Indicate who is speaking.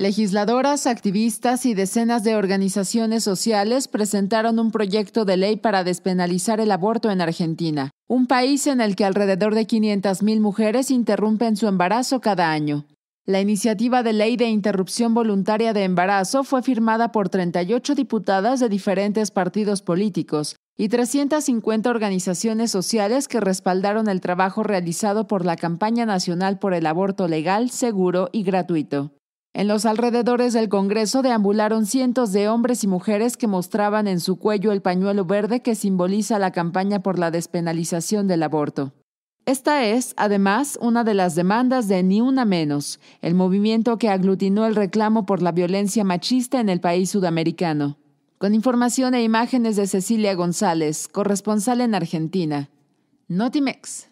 Speaker 1: Legisladoras, activistas y decenas de organizaciones sociales presentaron un proyecto de ley para despenalizar el aborto en Argentina, un país en el que alrededor de 500.000 mujeres interrumpen su embarazo cada año. La iniciativa de ley de interrupción voluntaria de embarazo fue firmada por 38 diputadas de diferentes partidos políticos y 350 organizaciones sociales que respaldaron el trabajo realizado por la Campaña Nacional por el Aborto Legal, Seguro y Gratuito. En los alrededores del Congreso deambularon cientos de hombres y mujeres que mostraban en su cuello el pañuelo verde que simboliza la campaña por la despenalización del aborto. Esta es, además, una de las demandas de Ni Una Menos, el movimiento que aglutinó el reclamo por la violencia machista en el país sudamericano. Con información e imágenes de Cecilia González, corresponsal en Argentina. Notimex.